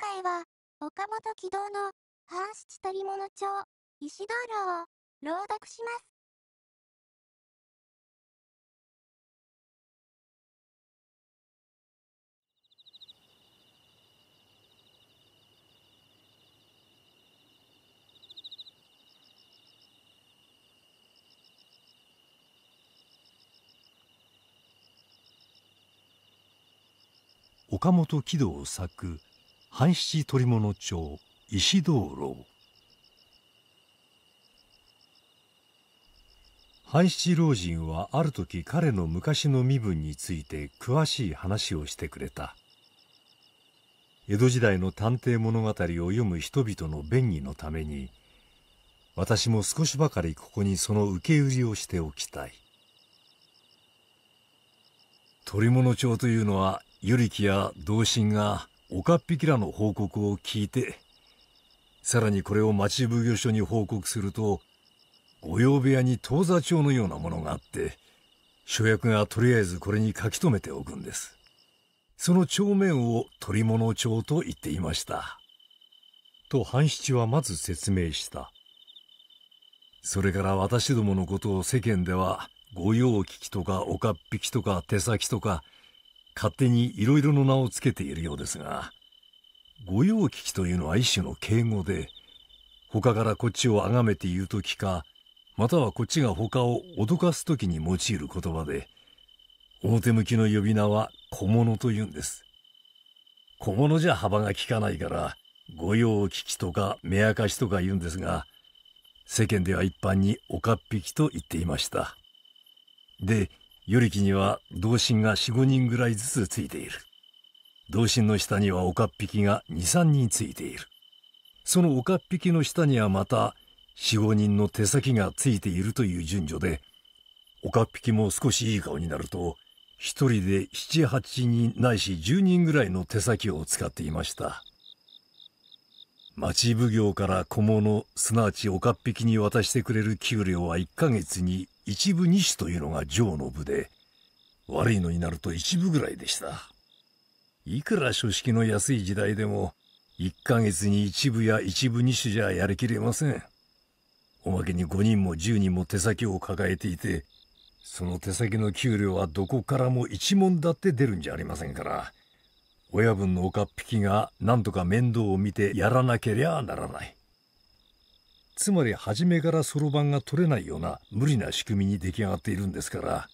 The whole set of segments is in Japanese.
回は、岡本軌道の、半七取り物帳、石道路を、朗読します。岡本喜道作半七捕物町石灯籠半七老人はある時彼の昔の身分について詳しい話をしてくれた江戸時代の探偵物語を読む人々の便宜のために私も少しばかりここにその受け売りをしておきたい捕物帳というのは与力や同心がおかっぴきらの報告を聞いてさらにこれを町奉行所に報告すると御用部屋に当座帳のようなものがあって主役がとりあえずこれに書き留めておくんですその帳面を取り物帳と言っていましたと半七はまず説明したそれから私どものことを世間では御用聞きとかおかっぴきとか手先とか勝手にいろいろの名を付けているようですが、御用聞きというのは一種の敬語で、他からこっちを崇めて言う時か、またはこっちが他を脅かす時に用いる言葉で、表向きの呼び名は小物と言うんです。小物じゃ幅が利かないから、御用聞きとか目明かしとか言うんですが、世間では一般におかっぴきと言っていました。で、与力には同心が4、5人ぐらいずつついている。同心の下には岡っ引きが2、3人ついている。その岡っ引きの下にはまた4、5人の手先がついているという順序で、岡っ引きも少しいい顔になると、一人で7、8人ないし10人ぐらいの手先を使っていました。町奉行から小物、すなわち岡っ引きに渡してくれる給料は1ヶ月に一部二種というのが上の部で、悪いのになると一部ぐらいでした。いくら書式の安い時代でも、一ヶ月に一部や一部二種じゃやりきれません。おまけに5人も10人も手先を抱えていて、その手先の給料はどこからも一文だって出るんじゃありませんから、親分の岡っ引きが何とか面倒を見てやらなけりゃならない。つまり初めからそろばんが取れないような無理な仕組みに出来上がっているんですから、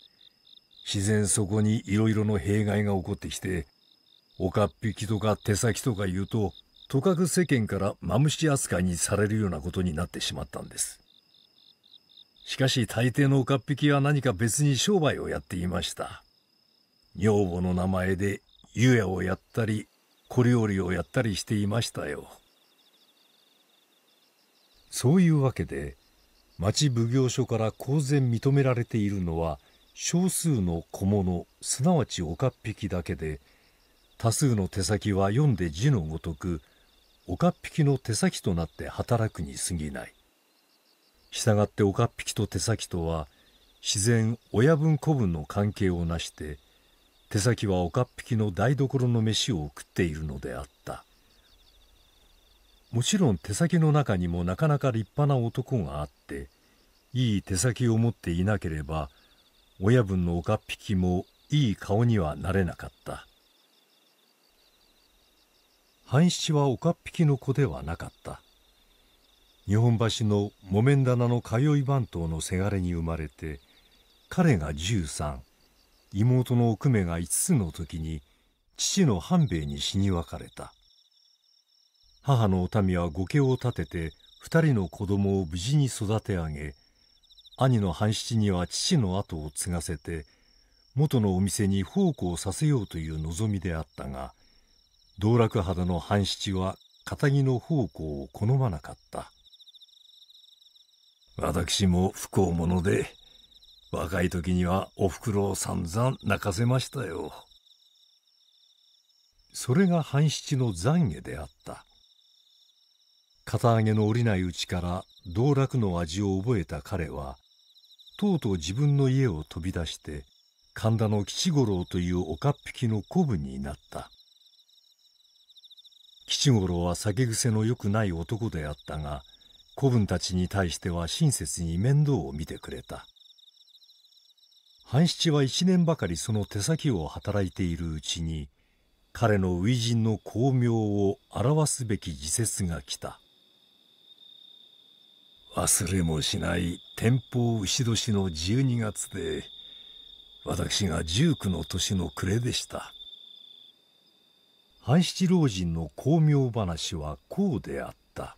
自然そこにいろいろの弊害が起こってきて、おかっぴきとか手先とか言うと、とかく世間からマムシ扱いにされるようなことになってしまったんです。しかし大抵のおかっぴきは何か別に商売をやっていました。女房の名前で湯屋をやったり、小料理をやったりしていましたよ。そういうわけで町奉行所から公然認められているのは少数の小物すなわちおかっぴきだけで多数の手先は読んで字のごとくおかっぴきの手先となって働くに過ぎない。従っておかっぴきと手先とは自然親分子分の関係をなして手先はおかっぴきの台所の飯を食っているのであった。もちろん手先の中にもなかなか立派な男があっていい手先を持っていなければ親分の岡っ引きもいい顔にはなれなかった半七は岡っ引きの子ではなかった日本橋の木綿棚の通い番頭のせがれに生まれて彼が13妹のお目が5つの時に父の半兵衛に死に別れた母のお民は後家を立てて2人の子供を無事に育て上げ兄の半七には父の後を継がせて元のお店に奉公させようという望みであったが道楽肌の半七は片木の奉公を好まなかった私も不幸者で若い時にはおふくろを散々泣かせましたよそれが半七の懺悔であった片揚げの下りないうちから道楽の味を覚えた彼はとうとう自分の家を飛び出して神田の吉五郎という岡っ引きの子分になった吉五郎は酒癖のよくない男であったが子分たちに対しては親切に面倒を見てくれた半七は一年ばかりその手先を働いているうちに彼の初陣の巧妙を表すべき時節が来た忘れもしない天保牛年の12月で私が19の年の暮れでした半七老人の巧妙話はこうであった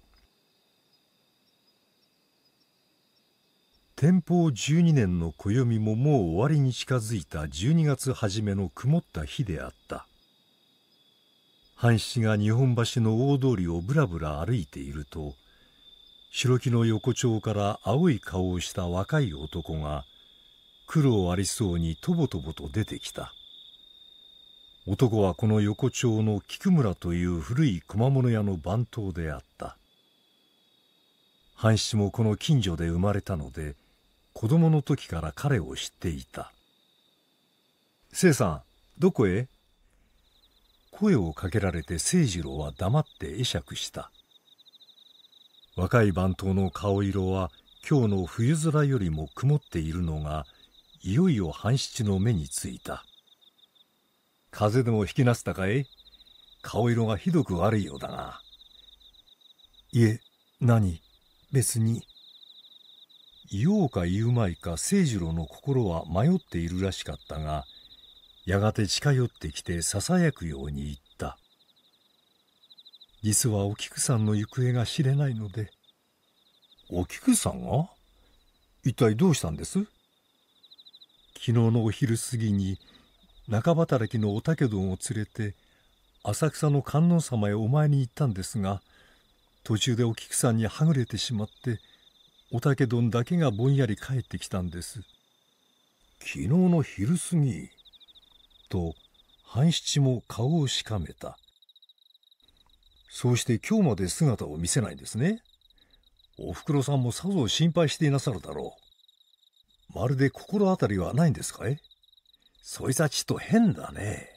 天保12年の暦ももう終わりに近づいた12月初めの曇った日であった半七が日本橋の大通りをぶらぶら歩いていると白木の横丁から青い顔をした若い男が苦労ありそうにとぼとぼと出てきた男はこの横丁の菊村という古い小間物屋の番頭であった半七もこの近所で生まれたので子供の時から彼を知っていた「いさんどこへ?」声をかけられて清次郎は黙って会釈した若い番頭の顔色は今日の冬空よりも曇っているのがいよいよ半七の目についた風でも引きなすたかい顔色がひどく悪いようだがいえ何別に言おうか言うまいか清次郎の心は迷っているらしかったがやがて近寄ってきてささやくように言った実はお菊さんの行方が知れないのでお菊さんが一体どうしたんです昨日のお昼過ぎに中働きのお竹どんを連れて浅草の観音様へお参りに行ったんですが途中でお菊さんにはぐれてしまっておたけどんだけがぼんやり帰ってきたんです昨日の昼過ぎと半七も顔をしかめたそうして今日まで姿を見せないんですね。おろさんもさぞ心配していなさるだろう。まるで心当たりはないんですかいそいつはちと変だね。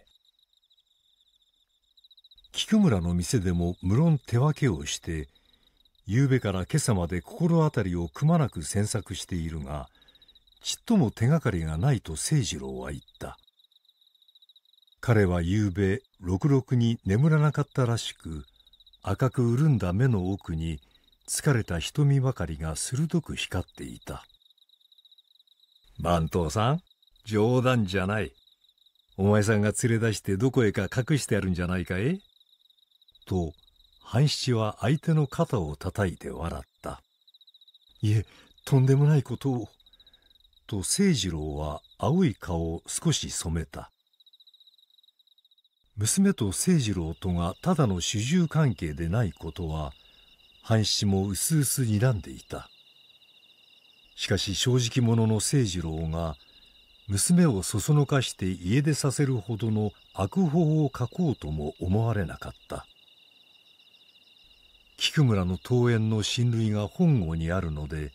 菊村の店でも無論手分けをして、夕べから今朝まで心当たりをくまなく詮索しているが、ちっとも手がかりがないと清二郎は言った。彼は夕べ、ろくろくに眠らなかったらしく、赤く潤んだ目の奥に疲れた瞳ばかりが鋭く光っていた番頭さん冗談じゃないお前さんが連れ出してどこへか隠してあるんじゃないかいと半七は相手の肩を叩いて笑ったいえとんでもないことをと清次郎は青い顔を少し染めた娘と清次郎とがただの主従関係でないことは半七も薄々睨んでいたしかし正直者の清次郎が娘をそそのかして家出させるほどの悪法を書こうとも思われなかった菊村の桃園の親類が本郷にあるので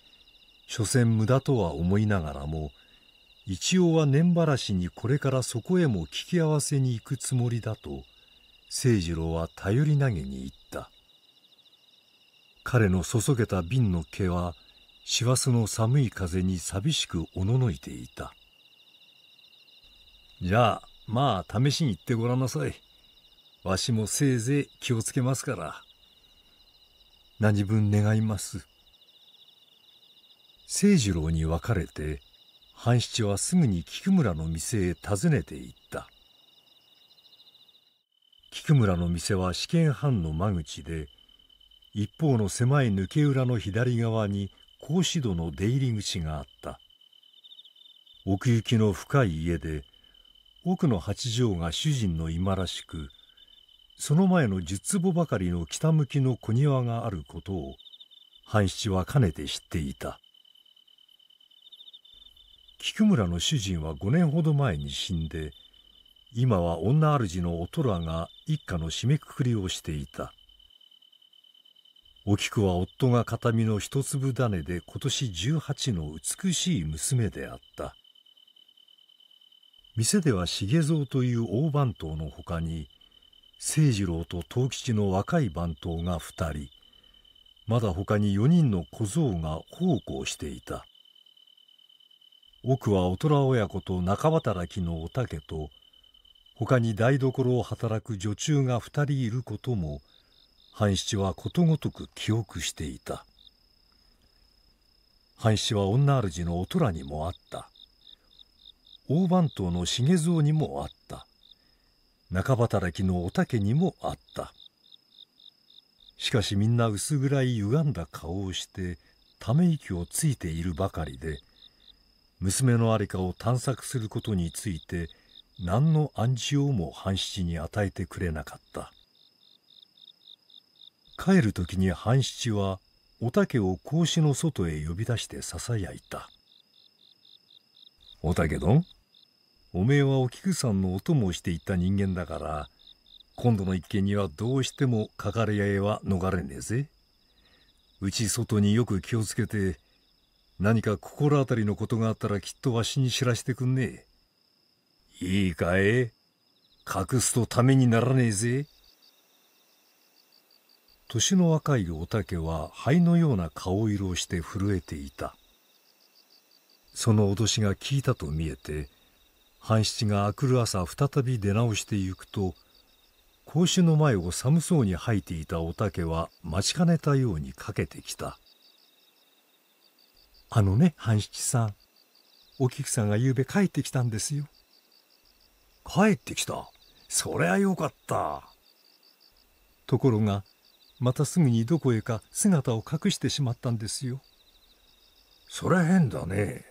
所詮無駄とは思いながらも一応は年ばらしにこれからそこへも聞き合わせに行くつもりだと清次郎は頼り投げに言った彼の注げた瓶の毛は師走の寒い風に寂しくおののいていたじゃあまあ試しに行ってごらんなさいわしもせいぜい気をつけますから何分願います清次郎に別れて半七はすぐに菊村の店へ訪ねて行った菊村の店は試験班の間口で一方の狭い抜け裏の左側に格子戸の出入り口があった奥行きの深い家で奥の八畳が主人の今らしくその前の十坪ばかりの北向きの小庭があることを半七はかねて知っていた菊村の主人は5年ほど前に死んで今は女主のおとらが一家の締めくくりをしていたお菊は夫が形見の一粒種で今年18の美しい娘であった店では重蔵という大番頭のほかに清次郎と藤吉の若い番頭が2人まだ他に4人の小僧が奉公していた奥は大人親子と仲働きのお竹と他に台所を働く女中が2人いることも半七はことごとく記憶していた半七は女主のおとらにもあった大番頭の重蔵にもあった中働きのお竹にもあったしかしみんな薄暗い歪んだ顔をしてため息をついているばかりで娘の在りかを探索することについて何の暗示をも半七に与えてくれなかった帰る時に半七はお竹を格子の外へ呼び出してささやいた「お竹どんおめえはお菊さんのお供をしていった人間だから今度の一件にはどうしてもかかれ屋へは逃れねえぜ。うち外によく気をつけて何か心当たりのことがあったらきっとわしに知らせてくんねえ。いいかい隠すとためにならねえぜ。年の若いおたけは灰のような顔色をして震えていた。その脅しが効いたと見えて、半七が明くる朝再び出直してゆくと、格子の前を寒そうに吐いていたおたけは待ちかねたようにかけてきた。あのね半七さんお菊さんが昨べ帰ってきたんですよ帰ってきたそりゃよかったところがまたすぐにどこへか姿を隠してしまったんですよそりゃ変だね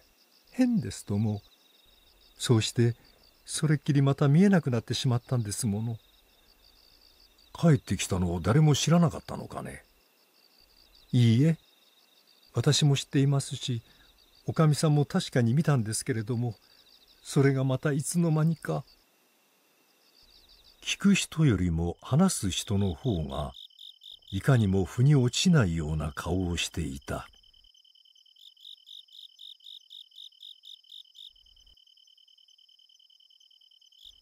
変ですともそうしてそれっきりまた見えなくなってしまったんですもの帰ってきたのを誰も知らなかったのかねいいえ私も知っていますしおかみさんも確かに見たんですけれどもそれがまたいつの間にか聞く人よりも話す人の方がいかにも腑に落ちないような顔をしていた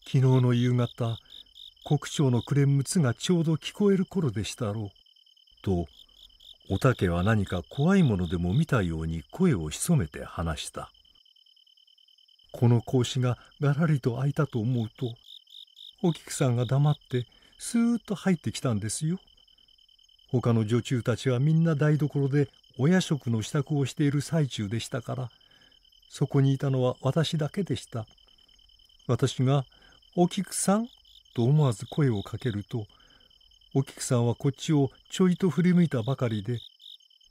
昨日の夕方国長のクレムツがちょうど聞こえる頃でしたろうとおけは何か怖いものでも見たように声を潜めて話したこの格子ががらりと開いたと思うとお菊さんが黙ってスーッと入ってきたんですよ他の女中たちはみんな台所でお夜食の支度をしている最中でしたからそこにいたのは私だけでした私が「お菊さん」と思わず声をかけると「お菊さんはこっちをちょいと振り向いたばかりで、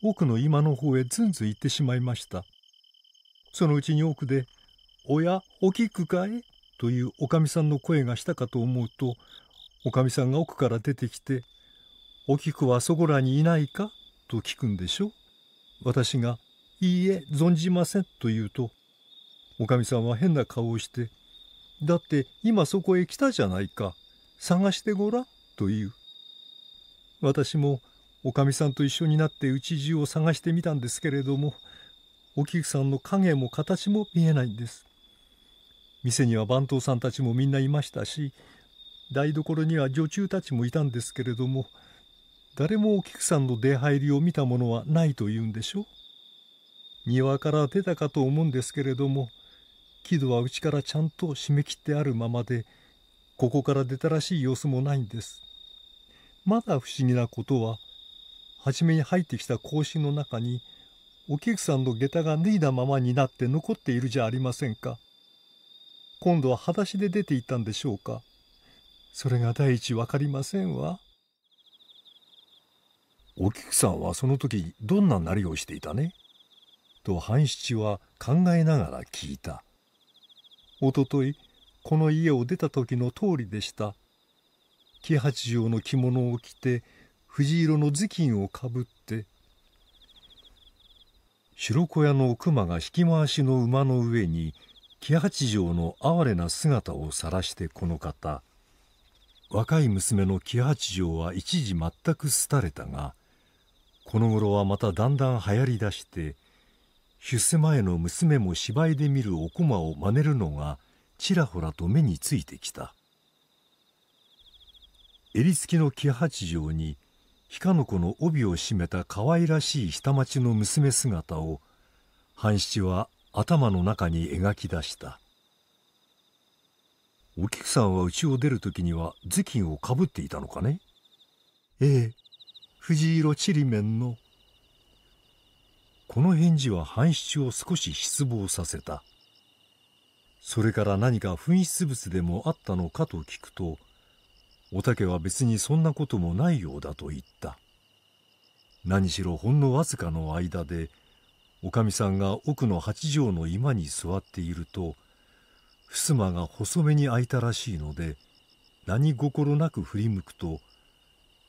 奥の居間の方へずんずん行ってしまいました。そのうちに奥で、おや、お菊かいというおかみさんの声がしたかと思うと、おかみさんが奥から出てきて、お菊はそこらにいないかと聞くんでしょ私が、いいえ、存じませんと言うと、おかみさんは変な顔をして、だって今そこへ来たじゃないか、探してごらんと言う。私もおかみさんと一緒になって家中を探してみたんですけれどもお菊さんの影も形も見えないんです店には番頭さんたちもみんないましたし台所には女中たちもいたんですけれども誰もお菊さんの出入りを見たものはないというんでしょう庭から出たかと思うんですけれども木戸はうちからちゃんと締め切ってあるままでここから出たらしい様子もないんですまだ不思議なことは初めに入ってきた格子の中にお菊さんの下駄が脱いだままになって残っているじゃありませんか。今度は裸足で出ていったんでしょうか。それが第一わかりませんわ。お菊さんはその時どんななりをしていたねと半七は考えながら聞いた。おとといこの家を出た時の通りでした。喜八条の着物を着て藤色の頭巾をかぶって白小屋の熊が引き回しの馬の上に喜八条の哀れな姿を晒してこの方若い娘の喜八条は一時全く廃れたがこの頃はまただんだん流行りだして出世前の娘も芝居で見るお駒を真似るのがちらほらと目についてきた。襟付きの木八丈に日かの子の帯を締めた可愛らしい下町の娘姿を半七は頭の中に描き出したお菊さんは家を出る時には頭巾をかぶっていたのかねええ藤色ちりめんのこの返事は半七を少し失望させたそれから何か紛失物でもあったのかと聞くとおたけは別にそんなこともないようだと言った何しろほんのわずかの間でおかみさんが奥の八畳の居間に座っていると襖が細めに開いたらしいので何心なく振り向くと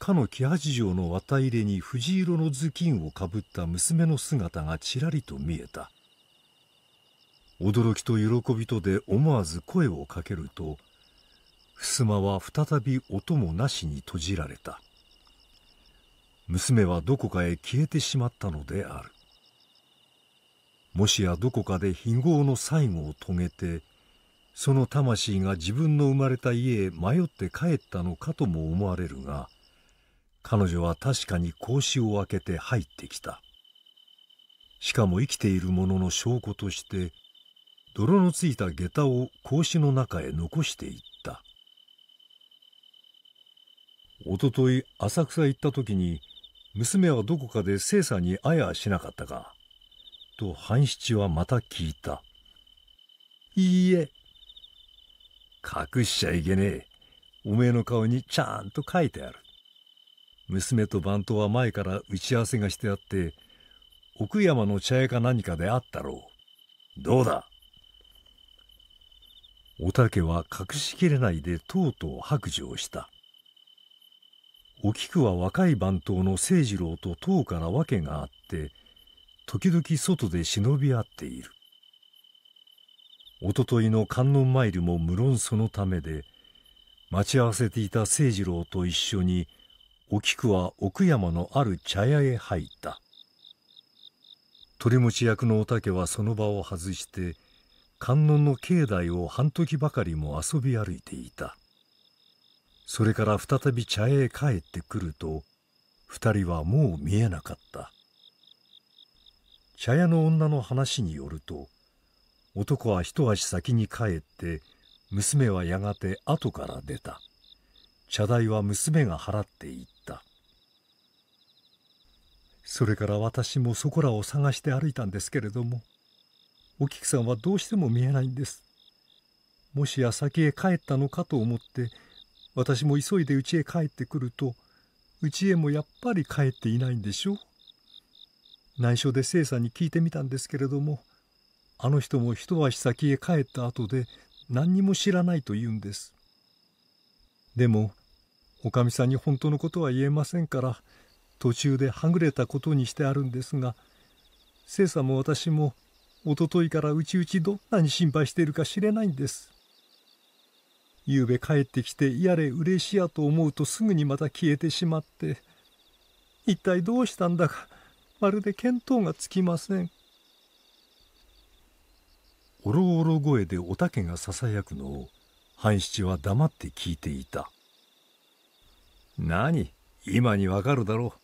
かの木八畳の綿入れに藤色の頭巾をかぶった娘の姿がちらりと見えた驚きと喜びとで思わず声をかけると「襖は再び音もなしに閉じられた娘はどこかへ消えてしまったのであるもしやどこかで非業の最後を遂げてその魂が自分の生まれた家へ迷って帰ったのかとも思われるが彼女は確かに格子を開けて入ってきたしかも生きているものの証拠として泥のついた下駄を格子の中へ残していったおととい浅草行った時に娘はどこかで清さんにあやしなかったかと半七はまた聞いたいいえ隠しちゃいけねえおめえの顔にちゃんと書いてある娘と番頭は前から打ち合わせがしてあって奥山の茶屋か何かであったろうどうだおたけは隠しきれないでとうとう白状したお菊は若い番頭の清次郎と遠から訳があって時々外で忍び合っているおとといの観音参りも無論そのためで待ち合わせていた清次郎と一緒にお菊は奥山のある茶屋へ入った鳥持ち役のおたけはその場を外して観音の境内を半時ばかりも遊び歩いていたそれから再び茶へ帰ってくると二人はもう見えなかった茶屋の女の話によると男は一足先に帰って娘はやがて後から出た茶代は娘が払っていったそれから私もそこらを探して歩いたんですけれどもお菊さんはどうしても見えないんですもしや先へ帰ったのかと思って私も急いで家へ帰ってくると家へもやっぱり帰っていないんでしょ内緒で聖さんに聞いてみたんですけれどもあの人も一足先へ帰った後で何にも知らないと言うんですでもおかみさんに本当のことは言えませんから途中ではぐれたことにしてあるんですが聖さんも私もおとといからうちうちどんなに心配しているか知れないんですゆうべ帰ってきてやれ嬉しやと思うとすぐにまた消えてしまって一体どうしたんだかまるで見当がつきませんおろおろ声でおたけがささやくのを半七は黙って聞いていた何今にわかるだろ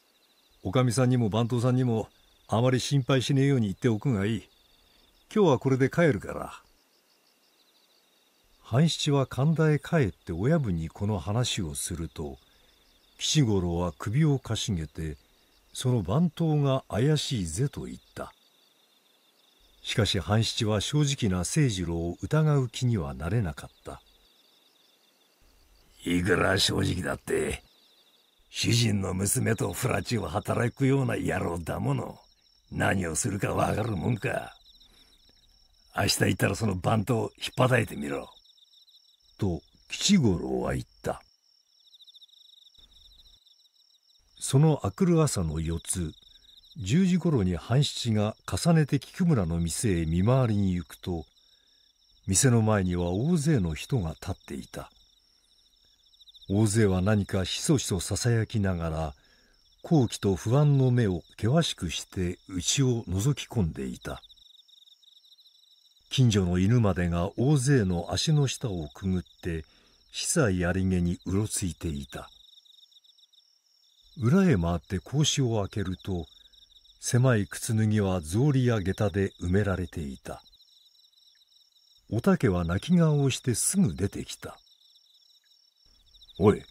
うおかみさんにも番頭さんにもあまり心配しねえように言っておくがいい今日はこれで帰るから。半七は神田へ帰って親分にこの話をすると吉五郎は首をかしげてその番頭が怪しいぜと言ったしかし半七は正直な清次郎を疑う気にはなれなかったいくら正直だって主人の娘とフラチを働くような野郎だもの何をするかわかるもんか明日行ったらその番頭をひっぱたいてみろ。と吉五郎は言ったその明くる朝の四つ十時頃に半七が重ねて菊村の店へ見回りに行くと店の前には大勢の人が立っていた大勢は何かひそひそささやきながら好奇と不安の目を険しくしてうちを覗き込んでいた近所の犬までが大勢の足の下をくぐって久いありげにうろついていた裏へ回って格子を開けると狭い靴脱ぎは草履や下駄で埋められていたおたけは泣き顔をしてすぐ出てきたおい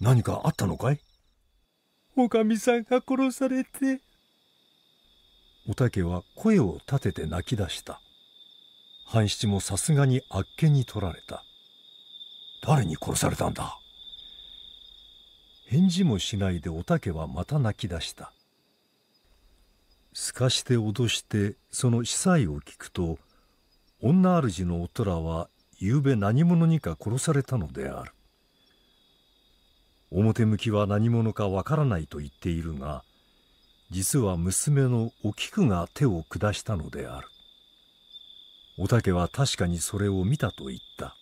何かあったのかいおかみさんが殺されておたけは声を立てて泣き出した半七もさすがにあっけに取られた誰に殺されたんだ返事もしないでおたけはまた泣き出したすかして脅してその司祭を聞くと女主のおとらはゆうべ何者にか殺されたのである表向きは何者かわからないと言っているが実は娘のお菊が手を下したのであるおけは確かにそれを見たと言った。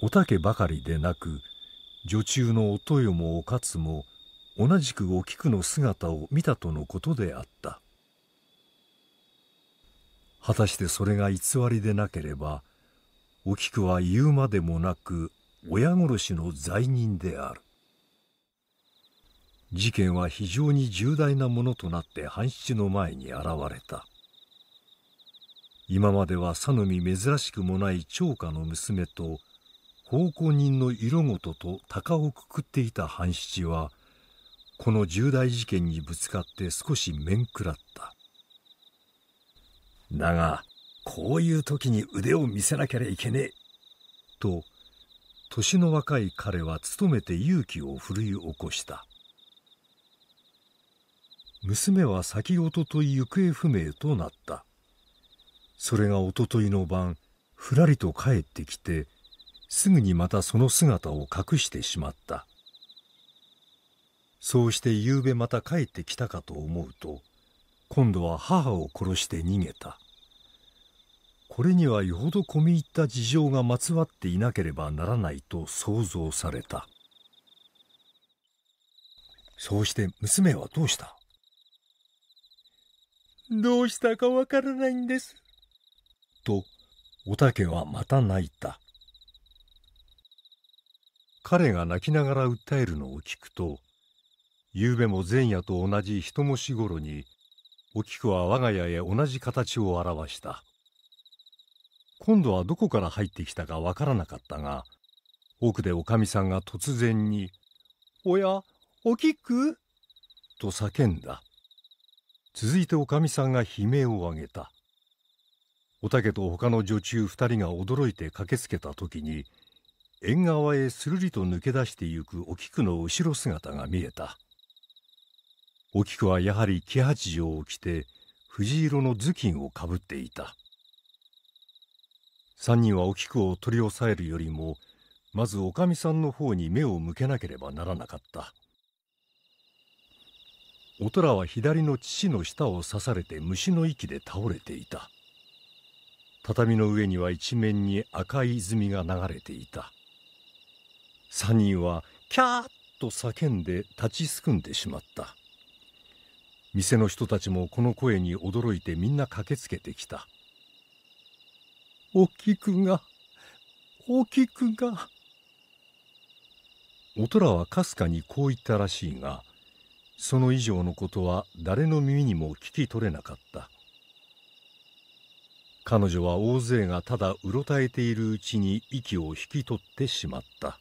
おたけばかりでなく、女中のお豊もお勝も、同じくお菊の姿を見たとのことであった。果たしてそれが偽りでなければ、お菊は言うまでもなく親殺しの罪人である。事件は非常に重大なものとなって半七の前に現れた。今まではさのみ珍しくもない長家の娘と奉公人の色ごとと鷹をくくっていた半七はこの重大事件にぶつかって少し面食らっただがこういう時に腕を見せなきゃいけねえと年の若い彼は勤めて勇気をるい起こした娘は先おととい行方不明となったそれがおとといの晩ふらりと帰ってきてすぐにまたその姿を隠してしまったそうして夕べまた帰ってきたかと思うと今度は母を殺して逃げたこれにはよほど込み入った事情がまつわっていなければならないと想像されたそうして娘はどうしたどうしたかわからないんですとおたけはまた泣いた彼が泣きながら訴えるのを聞くと夕べも前夜と同じ人もし頃にお菊は我が家へ同じ形を現した今度はどこから入ってきたかわからなかったが奥でおかみさんが突然に「おやお菊?」と叫んだ続いておかみさんが悲鳴を上げたおたけと他の女中2人が驚いて駆けつけた時に縁側へするりと抜け出してゆくお菊の後ろ姿が見えたお菊はやはり木八条を着て藤色の頭巾をかぶっていた3人はお菊を取り押さえるよりもまずおかみさんの方に目を向けなければならなかったおとらは左の父の舌を刺されて虫の息で倒れていた畳の上には一面に赤い泉が流れていた3人はキャーッと叫んで立ちすくんでしまった店の人たちもこの声に驚いてみんな駆けつけてきたおくがおくがおとらはかすかにこう言ったらしいがその以上のことは誰の耳にも聞き取れなかった彼女は大勢がただうろたえているうちに息を引き取ってしまった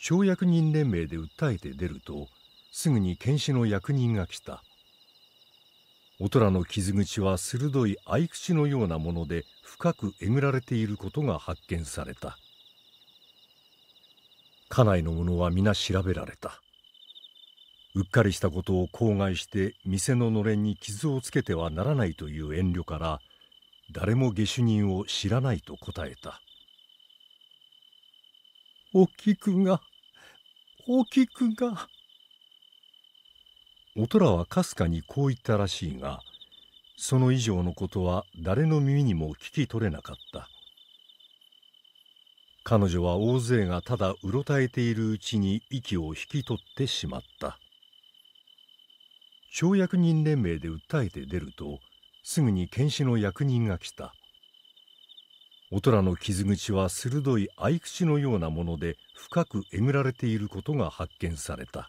町役人連盟で訴えて出るとすぐに検視の役人が来たお虎の傷口は鋭い合い口のようなもので深くえぐられていることが発見された家内の者は皆調べられたうっかりしたことを口外して店ののれんに傷をつけてはならないという遠慮から誰も下手人を知らないと答えたお菊がお菊がおとらはかすかにこう言ったらしいがその以上のことは誰の耳にも聞き取れなかった彼女は大勢がただうろたえているうちに息を引き取ってしまった小役人連盟で訴えて出るとすぐに剣士の役人が来たおとの傷口は鋭い合口のようなもので深くえぐられていることが発見された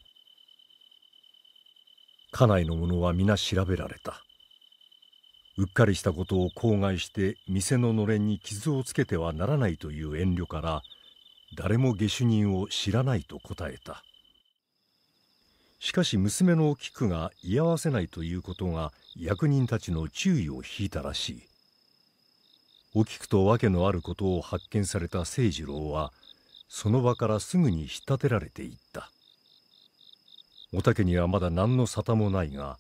家内の者は皆調べられたうっかりしたことを口外して店ののれんに傷をつけてはならないという遠慮から誰も下手人を知らないと答えたしかし娘のキクが居合わせないということが役人たちの注意を引いたらしいお菊と訳のあることを発見された清次郎はその場からすぐに引っ立てられていったおたけにはまだ何の沙汰もないが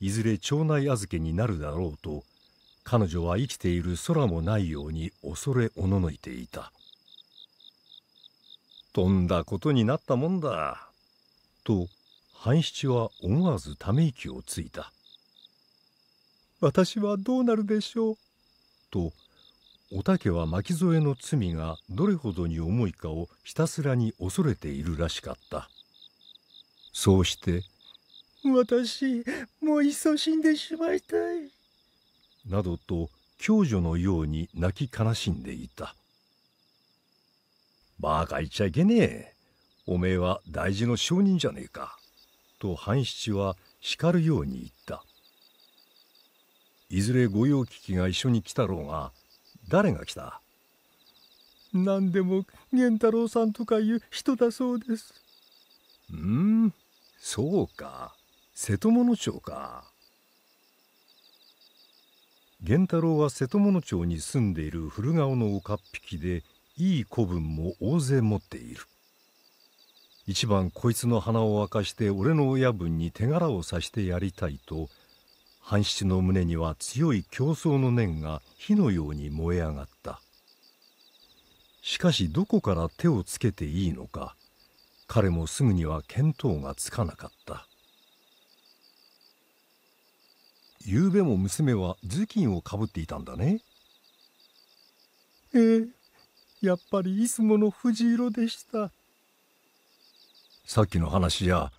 いずれ町内預けになるだろうと彼女は生きている空もないように恐れおののいていたとんだことになったもんだと半七は思わずため息をついた私はどうなるでしょうとおたけは巻き添えの罪がどれほどに重いかをひたすらに恐れているらしかったそうして「私もういっそ死んでしまいたい」などと共助のように泣き悲しんでいた「バカ言っちゃいけねえおめえは大事の証人じゃねえか」と半七は叱るように言ったいずれ御用聞きが一緒に来たろうが誰が来た何でも源太郎さんとかいう人だそうですうんそうか瀬戸物町か源太郎は瀬戸物町に住んでいる古顔の岡っ引きでいい子分も大勢持っている一番こいつの鼻を明かして俺の親分に手柄をさしてやりたいと半七の胸には強い競争の念が火のように燃え上がったしかしどこから手をつけていいのか彼もすぐには見当がつかなかった昨べも娘は頭巾をかぶっていたんだねええやっぱりいつもの藤色でしたさっきの話じゃ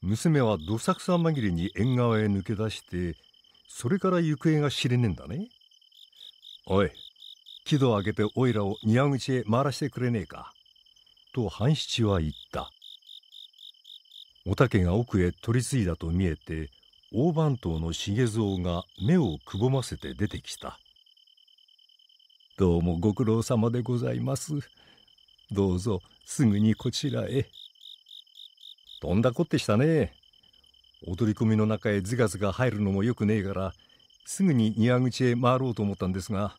娘はどさくさ紛れに縁側へ抜け出してそれから行方が知れねえんだねおい木戸を開けておいらを庭口へ回らせてくれねえかと半七は言ったおたけが奥へ取り次いだと見えて大番頭の重蔵が目をくぼませて出てきた「どうもご苦労様でございます。どうぞすぐにこちらへ」。とんだこってしたね踊り込みの中へズガズガ入るのもよくねえからすぐに庭口へ回ろうと思ったんですが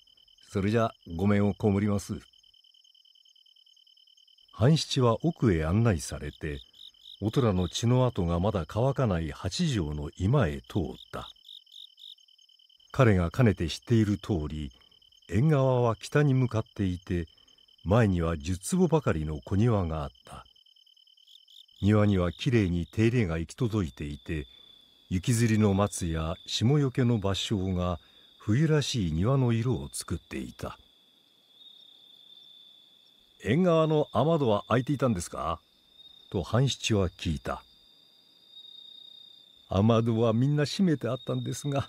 それじゃごめんをこむります半七は奥へ案内されておとらの血の跡がまだ乾かない八条の今へ通った彼がかねて知っている通り縁側は北に向かっていて前には十坪ばかりの小庭があった庭にはきれいに手入れが行き届いていて雪吊りの松や霜よけの芭蕉が冬らしい庭の色を作っていた縁側の雨戸は開いていたんですかと半七は聞いた雨戸はみんな閉めてあったんですが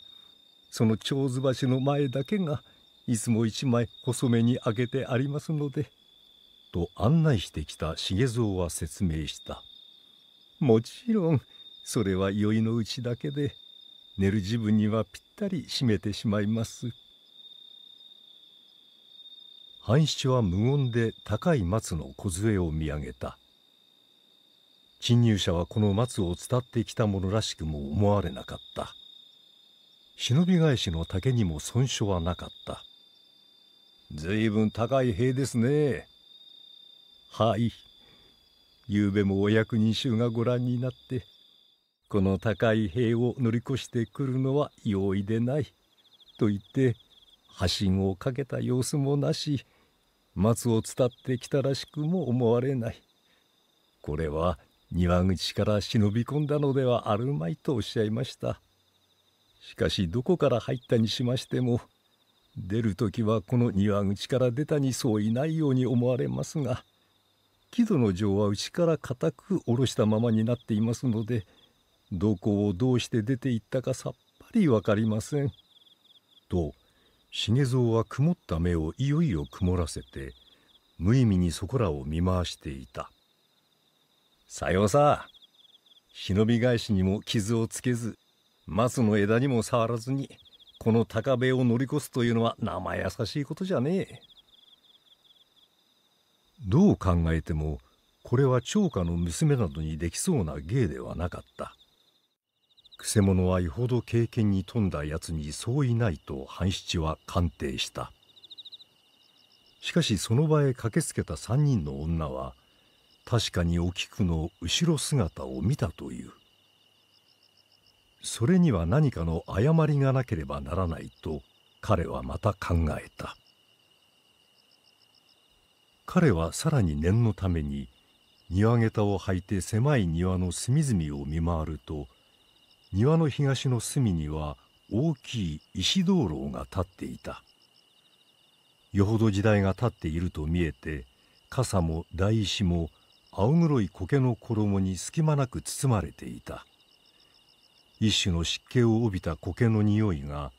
その長水橋の前だけがいつも一枚細めに開けてありますのでと案内してきた重蔵は説明したもちろんそれは酔いのうちだけで寝る自分にはぴったり閉めてしまいます半七は無言で高い松の梢を見上げた侵入者はこの松を伝ってきたものらしくも思われなかった忍び返しの竹にも損傷はなかったずいぶん高い塀ですねはい昨べもお役人衆がご覧になってこの高い塀を乗り越してくるのは容易でない」と言って発信をかけた様子もなし松を伝ってきたらしくも思われない。これは庭口から忍び込んだのではあるまいとおっしゃいました。しかしどこから入ったにしましても出る時はこの庭口から出たにそういないように思われますが木戸の城は内から固く下ろしたままになっていますのでどこをどうして出て行ったかさっぱり分かりません。と重蔵は曇った目をいよいよ曇らせて無意味にそこらを見回していた。さようさ忍び返しにも傷をつけず松の枝にも触らずにこの高部を乗り越すというのは生優しいことじゃねえ。どう考えてもこれは長家の娘などにできそうな芸ではなかったくせ者はよほど経験に富んだやつに相違ないと半七は鑑定したしかしその場へ駆けつけた3人の女は確かにお菊の後ろ姿を見たというそれには何かの誤りがなければならないと彼はまた考えた。彼はさらに念のために庭下駄を履いて狭い庭の隅々を見回ると庭の東の隅には大きい石灯籠が立っていたよほど時代が経っていると見えて傘も台石も青黒い苔の衣に隙間なく包まれていた一種の湿気を帯びた苔の匂いが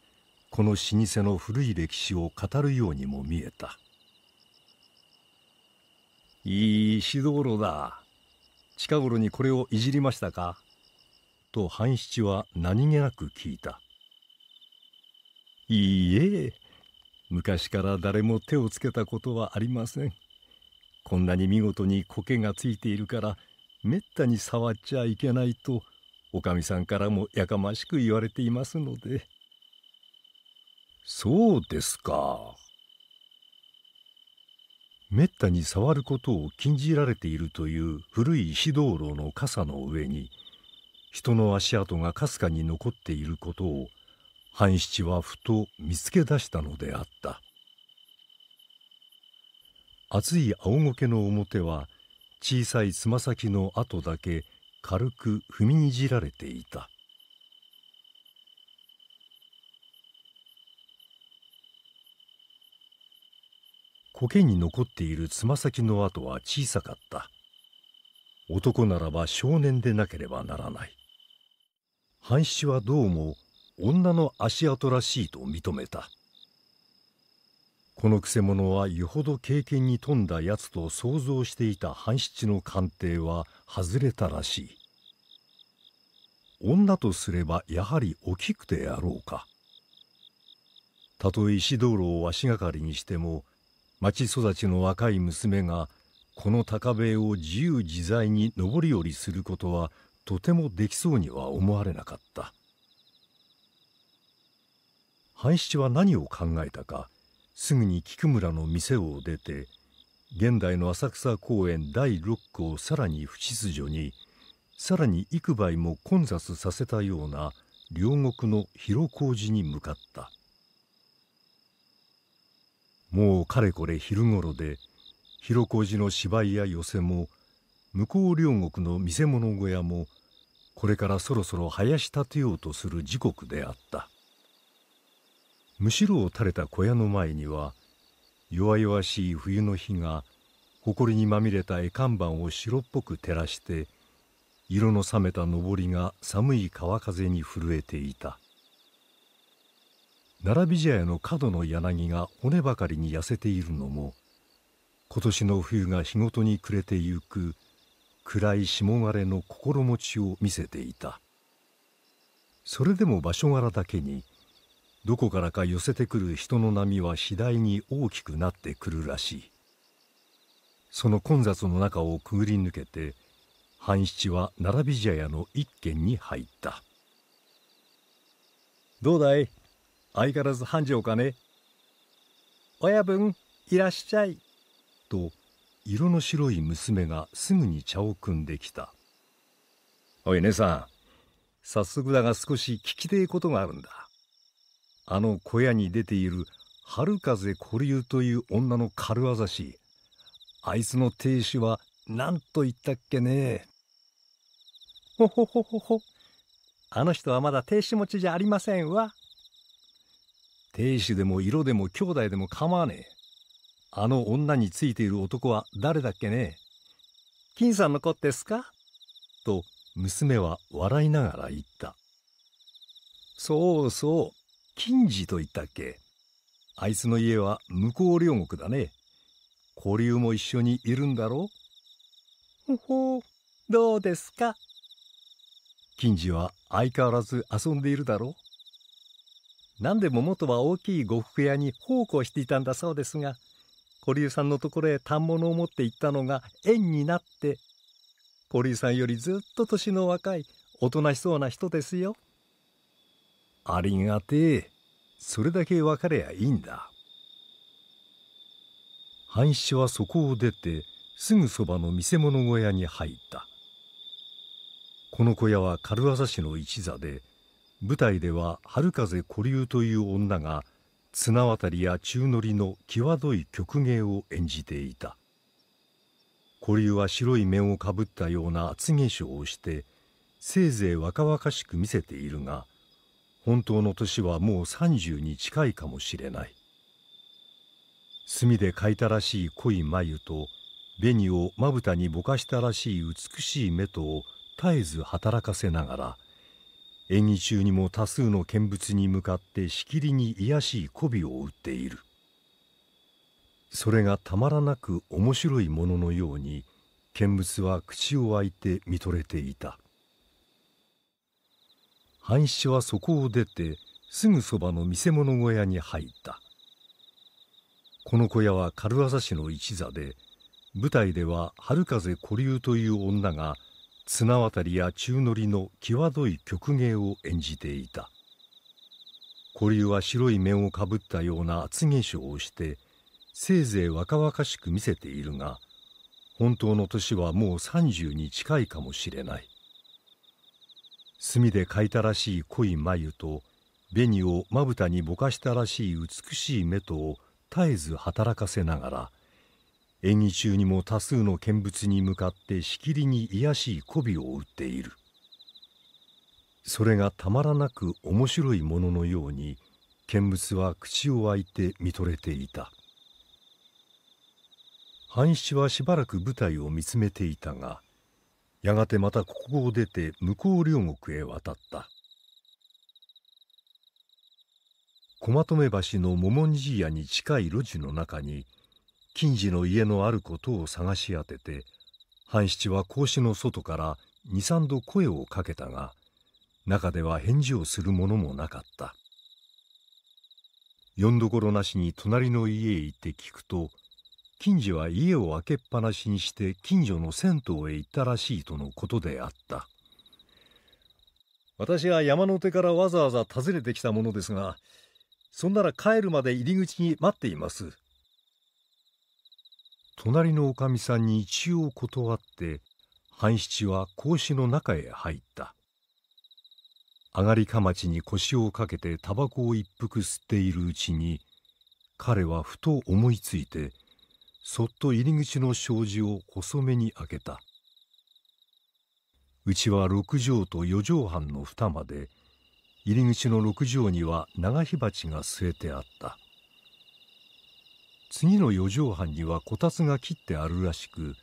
この老舗の古い歴史を語るようにも見えたいい石道路だ。近頃にこれをいじりましたかと半七は何気なく聞いた。いいえ、昔から誰も手をつけたことはありません。こんなに見事に苔がついているから、めったに触っちゃいけないと、おかみさんからもやかましく言われていますので。そうですか。めったに触ることを禁じられているという古い石灯籠の傘の上に人の足跡がかすかに残っていることを半七はふと見つけ出したのであった厚い青苔の表は小さいつま先の跡だけ軽く踏みにじられていた苔に残っているつま先の跡は小さかった男ならば少年でなければならない半七はどうも女の足跡らしいと認めたこのくせ者はよほど経験に富んだやつと想像していた半七の鑑定は外れたらしい女とすればやはり大きくてやろうかたとえ石灯籠を足がかりにしても町育ちの若い娘がこの高塀を自由自在に上り下りすることはとてもできそうには思われなかった半七は何を考えたかすぐに菊村の店を出て現代の浅草公園第6区をさらに不秩序にさらに幾倍も混雑させたような両国の広小路に向かった。もうかれこれ昼ごろで広小路の芝居や寄せも向こう両国の見せ物小屋もこれからそろそろ林立てようとする時刻であったむしろを垂れた小屋の前には弱々しい冬の日が埃にまみれた絵看板を白っぽく照らして色の冷めたのぼりが寒い川風に震えていた並び茶屋の角の柳が骨ばかりに痩せているのも今年の冬が日ごとに暮れてゆく暗い下枯れの心持ちを見せていたそれでも場所柄だけにどこからか寄せてくる人の波は次第に大きくなってくるらしいその混雑の中をくぐり抜けて半七は並び美茶屋の一軒に入った「どうだい相変わらず繁盛かね親分いらっしゃい」と色の白い娘がすぐに茶を汲んできた「おい姉さん早速だが少し聞きてえことがあるんだあの小屋に出ている春風小流という女の軽業師あいつの亭主は何と言ったっけねほほほほほあの人はまだ亭主持ちじゃありませんわ亭主でも色でも兄弟でも構わねえ。あの女についている男は誰だっけね金さんの子ですかと娘は笑いながら言った。そうそう、金次と言ったっけあいつの家は向こう両国だね。古流も一緒にいるんだろうほほどうですか金次は相変わらず遊んでいるだろう何でも元は大きい呉服屋に奉公していたんだそうですが小江さんのところへ反物を持って行ったのが縁になって小江さんよりずっと年の若いおとなしそうな人ですよ。ありがてえそれだけ分かりゃいいんだ。半七はそこを出てすぐそばの見せ物小屋に入ったこの小屋は軽業師の一座で舞台では春風古流という女が綱渡りや宙乗りの際どい曲芸を演じていた古流は白い面をかぶったような厚化粧をしてせいぜい若々しく見せているが本当の年はもう30に近いかもしれない墨で描いたらしい濃い眉と紅をまぶたにぼかしたらしい美しい目とを絶えず働かせながら演技中にも多数の見物に向かってしきりに卑しい媚びを打っているそれがたまらなく面白いもののように見物は口を開いて見とれていた半七はそこを出てすぐそばの見せ物小屋に入ったこの小屋は軽業師の一座で舞台では春風小流という女が「綱渡りや宙乗りの際どい曲芸を演じていた古流は白い面をかぶったような厚化粧をしてせいぜい若々しく見せているが本当の年はもう30に近いかもしれない墨で描いたらしい濃い眉と紅をまぶたにぼかしたらしい美しい目とを絶えず働かせながら演技中にも多数の見物に向かってしきりに卑しい媚びを打っているそれがたまらなく面白いもののように見物は口を開いて見とれていた半七はしばらく舞台を見つめていたがやがてまたここを出て向こう両国へ渡った小まとめ橋の桃にじ屋に近い路地の中に近次の家のあることを探し当てて半七は格子の外から23度声をかけたが中では返事をするものもなかったよんどころなしに隣の家へ行って聞くと近次は家を開けっぱなしにして近所の銭湯へ行ったらしいとのことであった私は山の手からわざわざ訪ねてきたものですがそんなら帰るまで入り口に待っています隣のおかみさんに一応断って半七は格子の中へ入った上がりかまちに腰をかけてタバコを一服吸っているうちに彼はふと思いついてそっと入り口の障子を細めに開けたうちは六畳と四畳半の二間で入り口の六畳には長火鉢が据えてあった。次の四畳半にはこたつが切ってあるらしく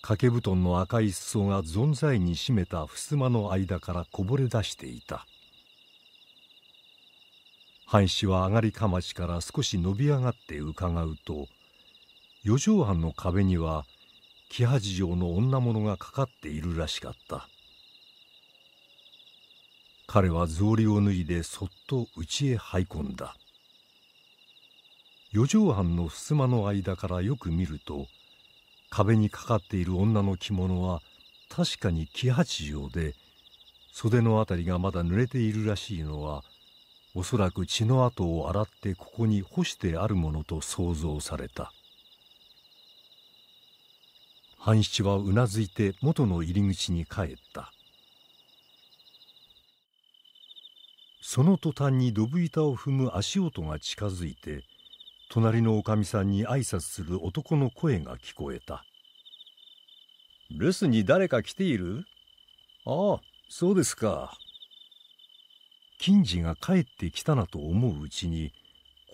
掛け布団の赤い裾が存在に占めた襖の間からこぼれ出していた半紙は上がりかましから少し伸び上がって伺うと四畳半の壁には木八条の女物がかかっているらしかった彼は草履を脱いでそっと家へ這い込んだ四畳半の襖の間からよく見ると壁にかかっている女の着物は確かに木八畳で袖の辺りがまだ濡れているらしいのはおそらく血の跡を洗ってここに干してあるものと想像された半七はうなずいて元の入り口に帰ったその途端にドブ板を踏む足音が近づいて隣のおかみさんに挨拶する男の声が聞こえた留守に誰か来ているああそうですか金次が帰ってきたなと思ううちに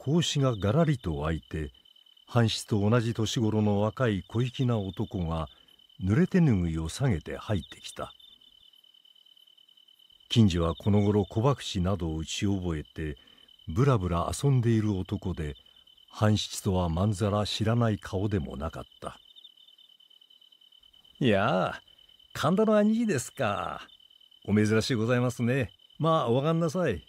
格子ががらりと開いて半室と同じ年頃の若い小粋な男が濡れ手ぬぐいを下げて入ってきた金次はこの頃小博士などを打ち覚えてぶらぶら遊んでいる男で半七とはまんざら知らない顔でもなかったいや神田の兄貴ですかお珍しいございますねまあお分かんなさい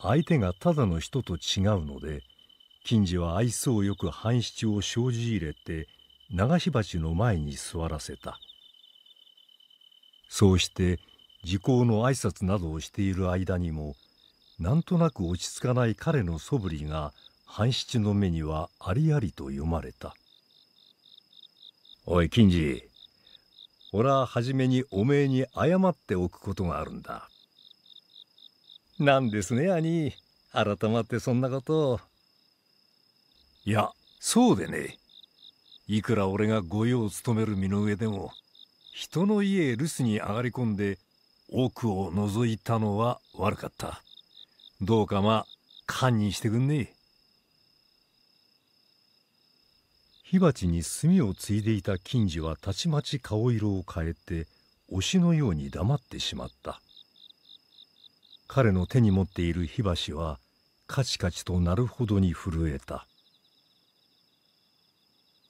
相手がただの人と違うので金次は愛想よく半七を生じ入れて流し鉢の前に座らせたそうして時効の挨拶などをしている間にもなんとなく落ち着かない彼の素振りが半七の目にはありありと読まれた。おい、金次。俺はじめにおめえに謝っておくことがあるんだ。なんですね、兄。改まってそんなことを。いや、そうでね。いくら俺が御用を務める身の上でも、人の家へ留守に上がり込んで、奥を覗いたのは悪かった。どうかまあ、堪にしてくんねえ。火鉢に炭をついでいた金次はたちまち顔色を変えて推しのように黙ってしまった彼の手に持っている火箸はカチカチと鳴るほどに震えた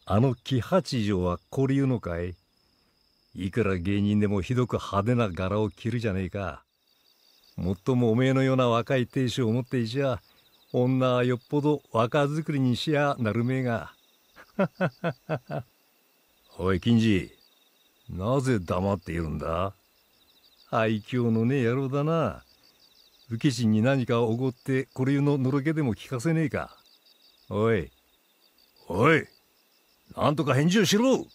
あの木八条はこういうのかいいくら芸人でもひどく派手な柄を着るじゃねえかもっともおめえのような若い亭主を持っていちゃ女はよっぽど若作りにしやなるめえが。おい金次なぜ黙っているんだ愛嬌のねえ野郎だな浮心に何かおごってこれののろけでも聞かせねえかおいおいなんとか返事をしろ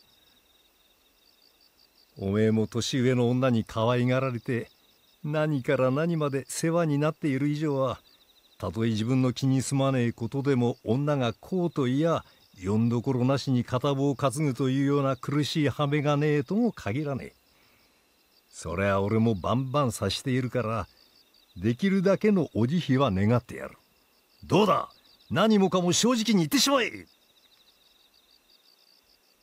おめえも年上の女に可愛がられて何から何まで世話になっている以上はたとえ自分の気にすまねえことでも女がこうといやよんどころなしに片棒担ぐというような苦しい羽目がねえとも限らねえ。そりゃ俺もバンバン察しているから、できるだけのお慈悲は願ってやる。どうだ何もかも正直に言ってしまえ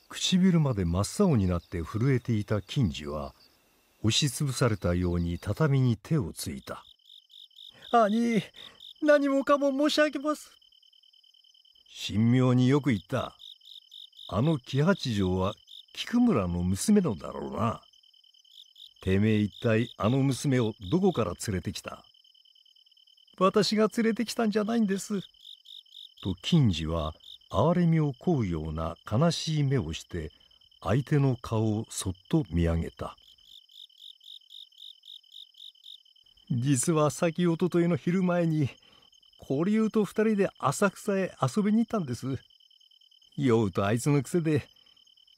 唇まで真っ青になって震えていた金次は、押しつぶされたように畳に手をついた。兄、何もかも申し上げます。神妙によく言ったあの喜八条は菊村の娘のだろうなてめえ一体あの娘をどこから連れてきた私が連れてきたんじゃないんですと金次は哀れみを請うような悲しい目をして相手の顔をそっと見上げた実は先おとといの昼前に氷湯と2人で浅草へ遊びに行ったんです酔うとあいつの癖で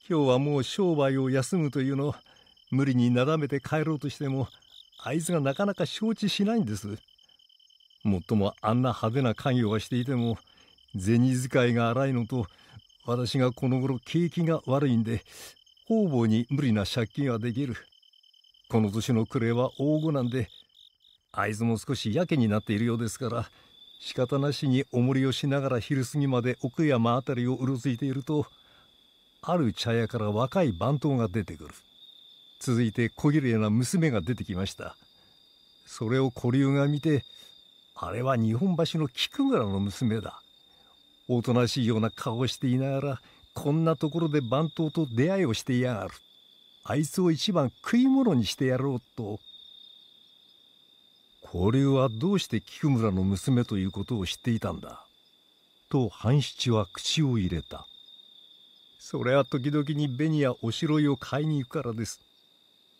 今日はもう商売を休むというのを無理になだめて帰ろうとしてもあいつがなかなか承知しないんですもっともあんな派手な関与はしていても銭遣いが荒いのと私がこの頃景気が悪いんで方々に無理な借金はできるこの年の暮れは大御なんで会津も少しやけになっているようですから仕方なしにおもりをしながら昼過ぎまで奥山辺りをうろついているとある茶屋から若い番頭が出てくる続いて小綺麗な娘が出てきましたそれを古流が見てあれは日本橋の菊村の娘だおとなしいような顔をしていながらこんなところで番頭と出会いをしていやがるあいつを一番食い物にしてやろうと交流はどうして菊村の娘ということを知っていたんだと半七は口を入れたそれは時々に紅やおしろいを買いに行くからです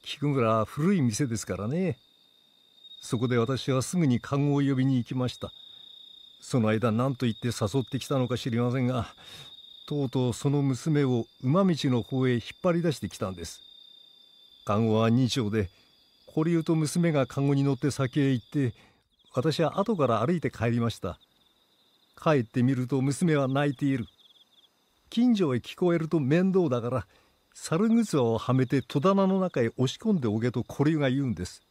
菊村は古い店ですからねそこで私はすぐに看護を呼びに行きましたその間何と言って誘ってきたのか知りませんがとうとうその娘を馬道の方へ引っ張り出してきたんです看護は2丁で堀江と娘が籠に乗って先へ行って私は後から歩いて帰りました帰ってみると娘は泣いている近所へ聞こえると面倒だから猿靴をはめて戸棚の中へ押し込んでおけと堀江が言うんです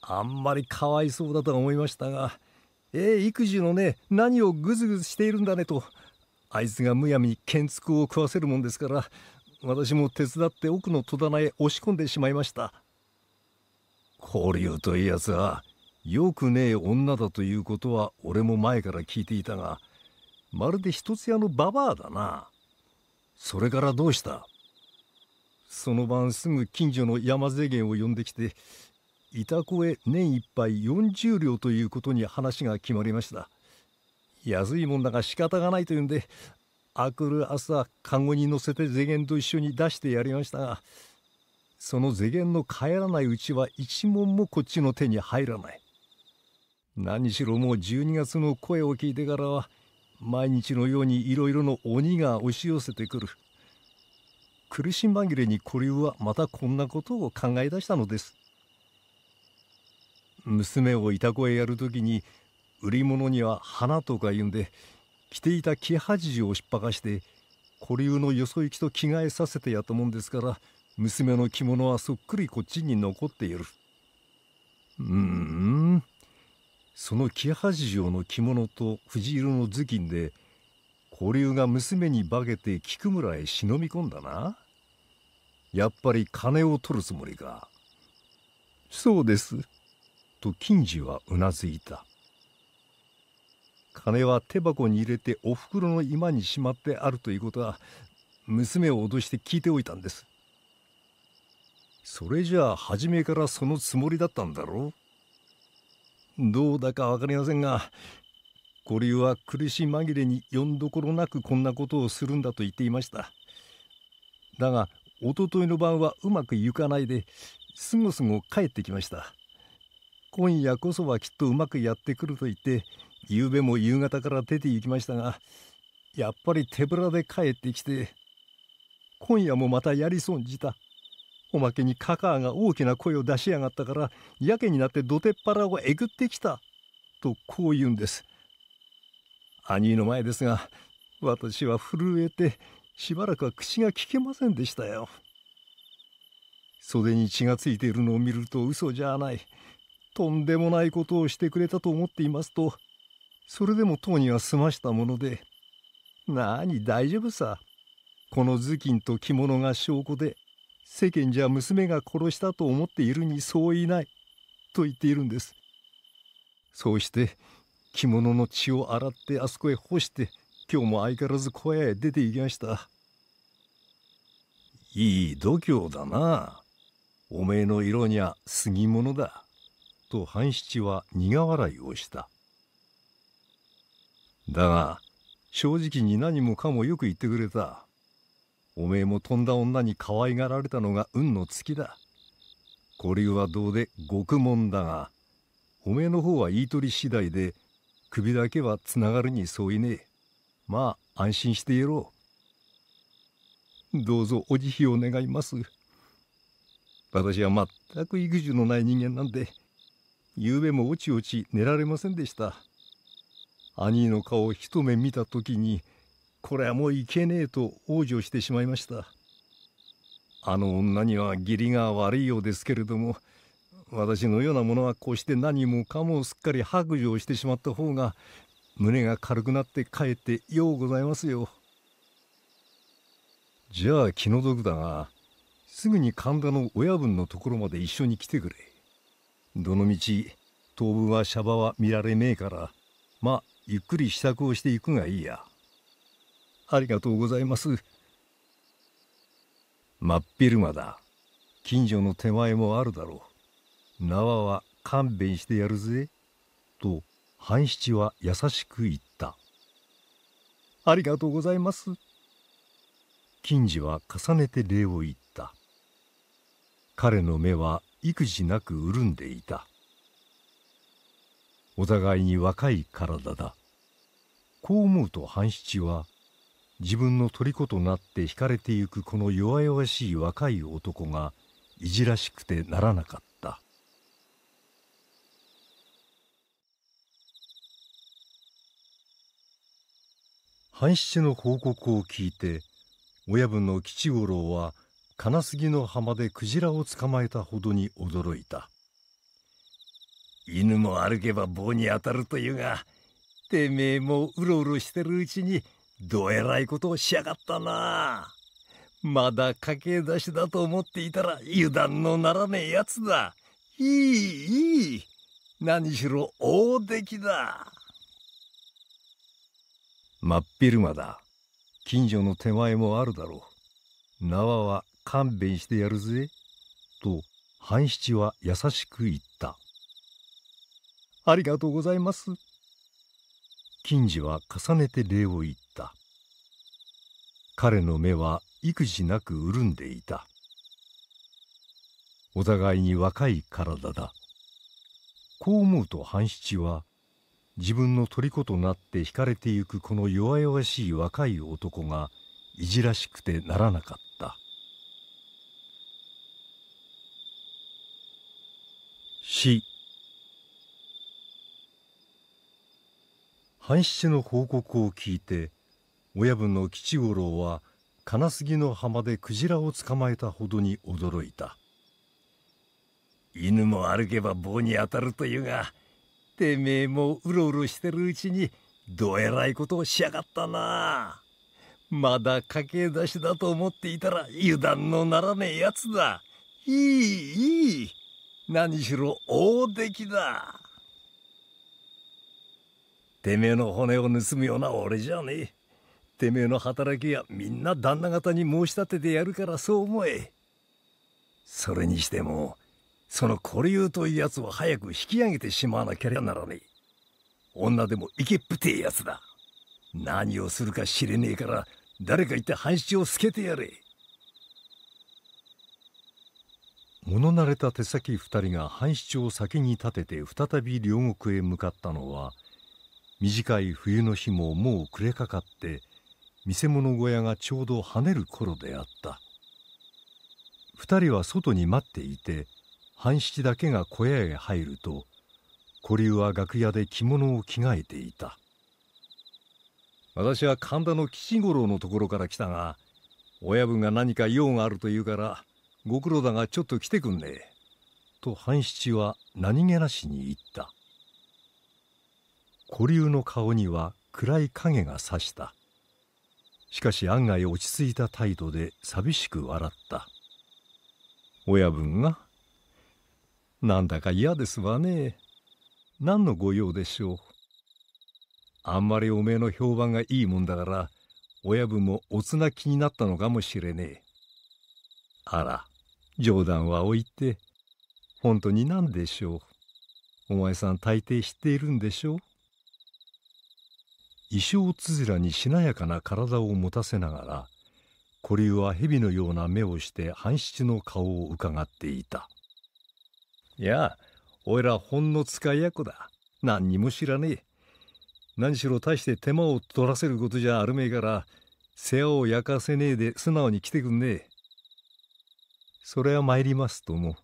あんまりかわいそうだとは思いましたがええ育児のね何をグズグズしているんだねとあいつがむやみに建築を食わせるもんですから私も手伝って奥の戸棚へ押し込んでしまいました。交流というやつはよくねえ女だということは俺も前から聞いていたがまるで一つ屋のババアだなそれからどうしたその晩すぐ近所の山勢源を呼んできてイタへ年いっぱい40両ということに話が決まりました安いもんだが仕方がないというんであくる朝カゴに乗せて税源と一緒に出してやりましたがその世間の帰らないうちは一文もこっちの手に入らない何しろもう12月の声を聞いてからは毎日のようにいろいろの鬼が押し寄せてくる苦し紛れに古流はまたこんなことを考え出したのです娘をいたこへやるときに売り物には花とか言うんで着ていた木じをしっぱかして古流のよそ行きと着替えさせてやったもんですから娘の着物はそっくりこっちに残っているうんその木八条の着物と藤色の頭巾で交流が娘に化けて菊村へ忍び込んだなやっぱり金を取るつもりかそうですと金次はうなずいた金は手箱に入れてお袋の居間にしまってあるということは娘を脅して聞いておいたんですそれじゃあ初めからそのつもりだったんだろうどうだか分かりませんが古流は苦し紛れによんどころなくこんなことをするんだと言っていましただがおとといの晩はうまくいかないですごすご帰ってきました今夜こそはきっとうまくやってくると言って夕べも夕方から出て行きましたがやっぱり手ぶらで帰ってきて今夜もまたやり損じたおまけにカカアが大きな声を出しやがったからやけになってどてっぱらをえぐってきた」とこう言うんです。兄の前ですが私は震えてしばらくは口が聞けませんでしたよ。袖に血がついているのを見ると嘘じゃない。とんでもないことをしてくれたと思っていますと、それでも当には済ましたもので、なあに大丈夫さ。この頭巾と着物が証拠で世間じゃ娘が殺したと思っているに相違ないと言っているんですそうして着物の血を洗ってあそこへ干して今日も相変わらず小屋へ出て行きましたいい度胸だなおめえの色にゃ過ぎ物だと半七は苦笑いをしただが正直に何もかもよく言ってくれたおめえもとんだ女に可愛がられたのが運の月きだ。古流はどうで獄門だが、おめえの方は言い取り次第で、首だけはつながるに相違ねえ。まあ、安心してやろう。どうぞお慈悲を願います。私は全く育児のない人間なんで、ゆうべもおちおち寝られませんでした。兄の顔を一目見た時に、これはもういけねえと往生してしまいましたあの女には義理が悪いようですけれども私のようなものはこうして何もかもすっかり白状してしまった方が胸が軽くなってかえってようございますよじゃあ気の毒だがすぐに神田の親分のところまで一緒に来てくれどのみち当分はシャバは見られねえからまあゆっくり支度をしていくがいいや。ありがとうございます真っ昼間だ近所の手前もあるだろう縄は勘弁してやるぜと半七は優しく言ったありがとうございます金次は重ねて礼を言った彼の目は育児なく潤んでいたお互いに若い体だこう思うと半七は自分の虜となって惹かれてゆくこの弱々しい若い男がいじらしくてならなかった半七の報告を聞いて親分の吉五郎は金杉の浜で鯨を捕まえたほどに驚いた犬も歩けば棒に当たるというがてめえもうろうろしてるうちにどえらいことをしやがったなまだ駆け出しだと思っていたら油断のならねえやつだいいいい何しろ大出来だ真っ昼間だ近所の手前もあるだろう縄は勘弁してやるぜと半七は優しく言ったありがとうございます金次は重ねて礼を言った彼の目は育児なく潤んでいたお互いに若い体だこう思うと半七は自分の虜となって惹かれてゆくこの弱々しい若い男がいじらしくてならなかった死半七の報告を聞いて親分の吉五郎は金杉の浜でクジラを捕まえたほどに驚いた犬も歩けば棒に当たるというがてめえもうろうろしてるうちにどえらいことをしやがったなまだ駆け出しだと思っていたら油断のならねえやつだいいいい何しろ大出来だてめえの骨を盗むような俺じゃねえてめえの働きやみんな旦那方に申し立ててやるからそう思えそれにしてもその古流というやつを早く引き上げてしまわなけりゃならねえ女でもいけっぷてえやつだ何をするか知れねえから誰か言って半紙を透けてやれ物慣れた手先二人が半七を先に立てて再び両国へ向かったのは短い冬の日ももう暮れかかって見せ物小屋がちょうど跳ねる頃であった2人は外に待っていて半七だけが小屋へ入ると古流は楽屋で着物を着替えていた私は神田の吉五郎のところから来たが親分が何か用があるというからご苦労だがちょっと来てくんねえ」と半七は何気なしに言った古流の顔には暗い影が差した「しかし案外落ち着いた態度で寂しく笑った親分が「なんだか嫌ですわね何の御用でしょう」あんまりおめえの評判がいいもんだから親分もおつな気になったのかもしれねえあら冗談は置いて本当に何でしょうお前さん大抵知っているんでしょう衣装つづらにしなやかな体を持たせながら古竜は蛇のような目をして半七の顔をうかがっていた「いやおいらほんの使いやこだ何にも知らねえ何しろ大して手間を取らせることじゃあるめえから世話を焼かせねえで素直に来てくんねえ」。それは参りますとも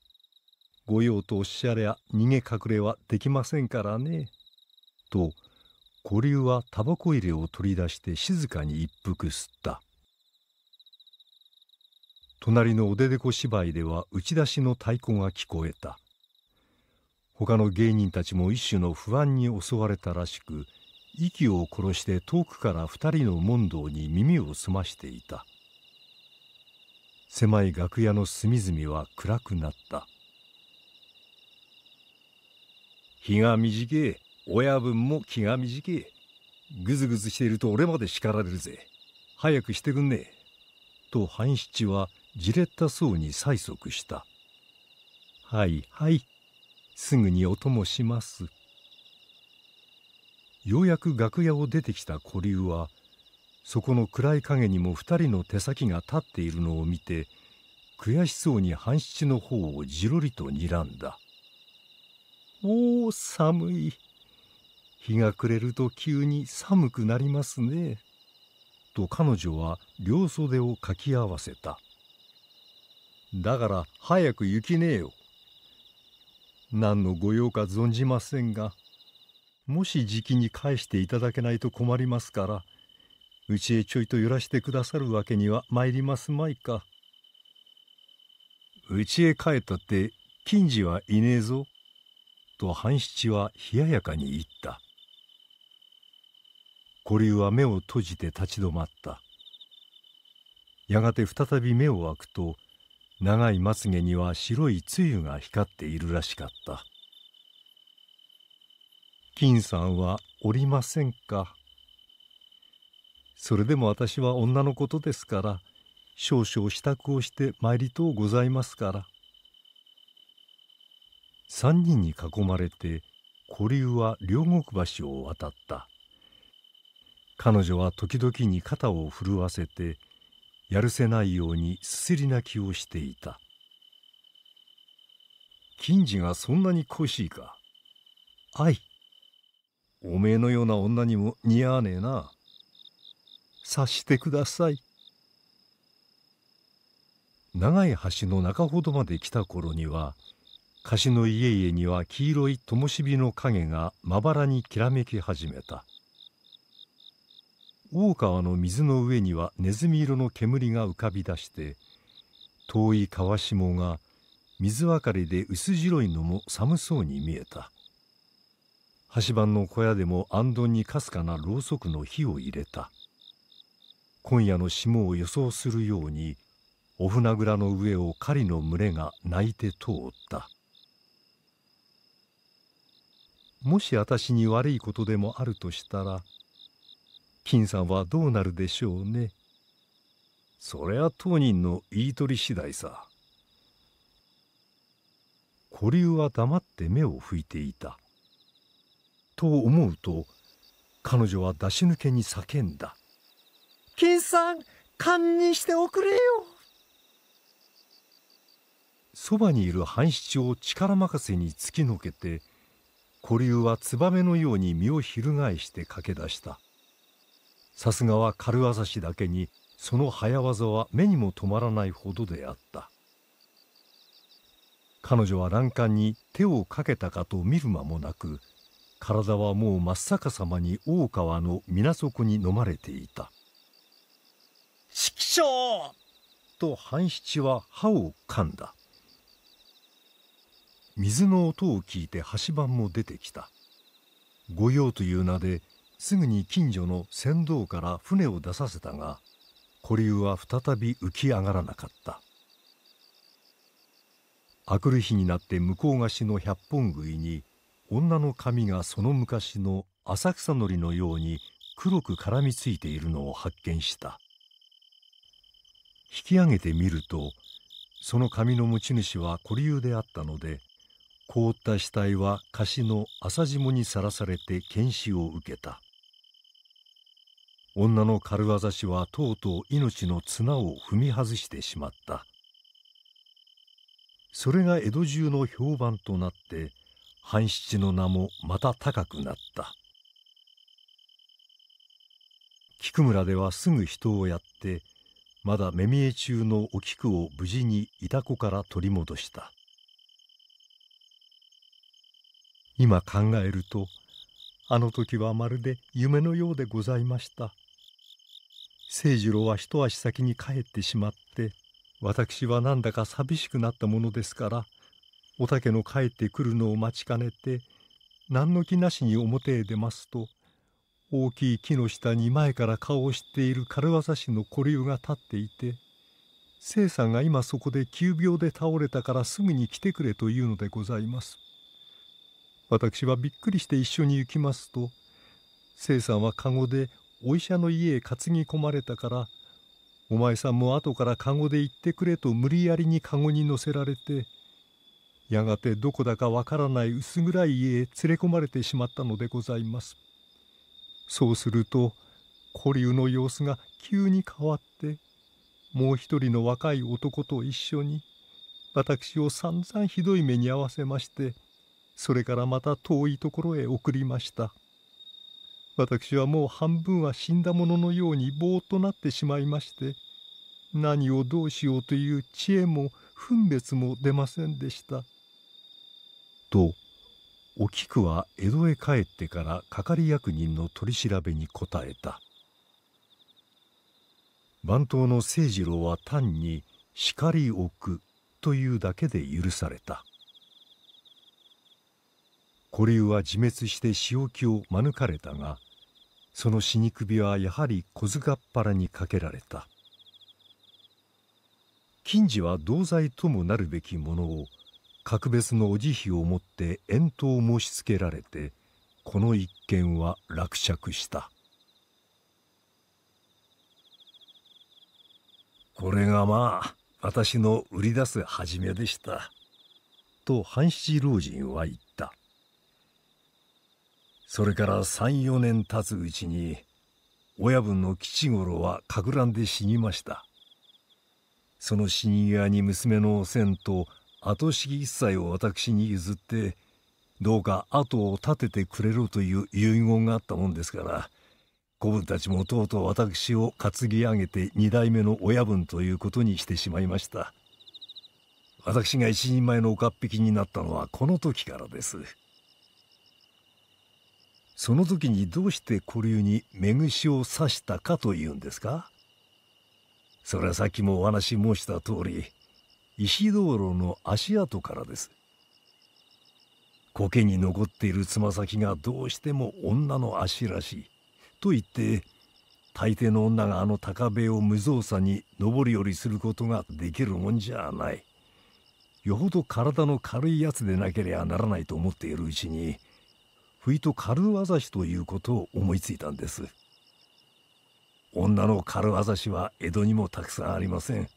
御用とおっしゃりゃ逃げ隠れはできませんからね」と古流はタバコ入れを取り出して静かに一服吸った隣のおででこ芝居では打ち出しの太鼓が聞こえた他の芸人たちも一種の不安に襲われたらしく息を殺して遠くから二人の問答に耳を澄ましていた狭い楽屋の隅々は暗くなった「日が短え親分も気が短いぐずぐずしていると俺まで叱られるぜ早くしてくんねえと半七はじれったそうに催促したはいはいすぐにお供しますようやく楽屋を出てきた古流はそこの暗い影にも二人の手先が立っているのを見て悔しそうに半七の方をじろりと睨んだ「おお寒い」日が暮れると急に寒くなりますね。と彼女は両袖をかき合わせた。だから早く行きねえよ。何の御用か存じませんが、もしじきに返していただけないと困りますから、うちへちょいと揺らしてくださるわけには参りますまいか。うちへ帰ったって、金次はいねえぞ。と半七は冷ややかに言った。古流は目を閉じて立ち止まったやがて再び目を開くと長いまつげには白い露が光っているらしかった金さんはおりませんかそれでも私は女のことですから少々支度をして参りとうございますから三人に囲まれて古流は両国橋を渡った彼女は時々に肩を震わせてやるせないようにすすり泣きをしていた金次がそんなに恋しいかはい」「おめえのような女にも似合わねえな察してください長い橋の中ほどまで来た頃には貸しの家々には黄色い灯火の影がまばらにきらめき始めた大川の水の上にはネズミ色の煙が浮かび出して遠い川下が水分かりで薄白いのも寒そうに見えた橋盤の小屋でもあんどんにかすかなろうそくの火を入れた今夜の霜を予想するようにお船蔵の上を狩りの群れが泣いて通ったもし私に悪いことでもあるとしたら金さんはどうなるでしょうねそりゃ当人の言い取り次第さ古流は黙って目を拭いていたと思うと彼女は出し抜けに叫んだ「金さん堪忍しておくれよ」そばにいる半七を力任せに突きのけて古流はツバメのように身を翻して駆け出した。さすがは軽業師だけにその早業は目にも留まらないほどであった彼女は欄干に手をかけたかと見る間もなく体はもう真っ逆さまに大川の水底に飲まれていた「ちきしょう!」と半七は歯を噛んだ水の音を聞いて橋板も出てきた御用という名ですぐに近所の船頭から船を出させたが古流は再び浮き上がらなかった明くる日になって向こう岸の百本食いに女の髪がその昔の浅草のりのように黒く絡みついているのを発見した引き上げてみるとその髪の持ち主は古流であったので凍った死体は貸しの浅霜にさらされて検視を受けた女の軽業師はとうとう命の綱を踏み外してしまったそれが江戸中の評判となって半七の名もまた高くなった菊村ではすぐ人をやってまだ目見え中のお菊を無事にいた子から取り戻した今考えるとあの時はまるで夢のようでございました。清次郎は一足先に帰ってしまって私はなんだか寂しくなったものですからおたけの帰ってくるのを待ちかねて何の気なしに表へ出ますと大きい木の下に前から顔を知っている軽業師の古流が立っていて清さんが今そこで急病で倒れたからすぐに来てくれというのでございます。私はびっくりして一緒に行きますと清さんは籠でお医者の家へ担ぎ込まれたからお前さんも後から籠で行ってくれと無理やりに籠に乗せられてやがてどこだかわからない薄暗い家へ連れ込まれてしまったのでございます。そうすると古流の様子が急に変わってもう一人の若い男と一緒に私を散々ひどい目に遭わせましてそれからまた遠いところへ送りました。私はもう半分は死んだもののようにぼーっとなってしまいまして何をどうしようという知恵も分別も出ませんでした。とお菊は江戸へ帰ってから係役人の取り調べに答えた番頭の清次郎は単に「叱り置く」というだけで許された古流は自滅して仕置きを免れたがその死に首はやはり小塚っ腹にかけられた金次は同罪ともなるべきものを格別のお慈悲をもって遠投申しつけられてこの一件は落着したこれがまあ私の売り出す始めでした。と半七老人は言った。それから34年経つうちに親分の吉五郎はかく乱で死にましたその死に際に娘のおせんと後式一切を私に譲ってどうか後を立ててくれろという遺言があったもんですから子分たちもとうとう私を担ぎ上げて二代目の親分ということにしてしまいました私が一人前の岡っ引きになったのはこの時からです。その時にどうして古流に目串を刺したかというんですかそれはさっきもお話申した通り石灯籠の足跡からです苔に残っているつま先がどうしても女の足らしいと言って大抵の女があの高塀を無造作に上り下りすることができるもんじゃないよほど体の軽いやつでなけりゃならないと思っているうちに不意と軽アザシということを思いついたんです女の軽アザシは江戸にもたくさんありません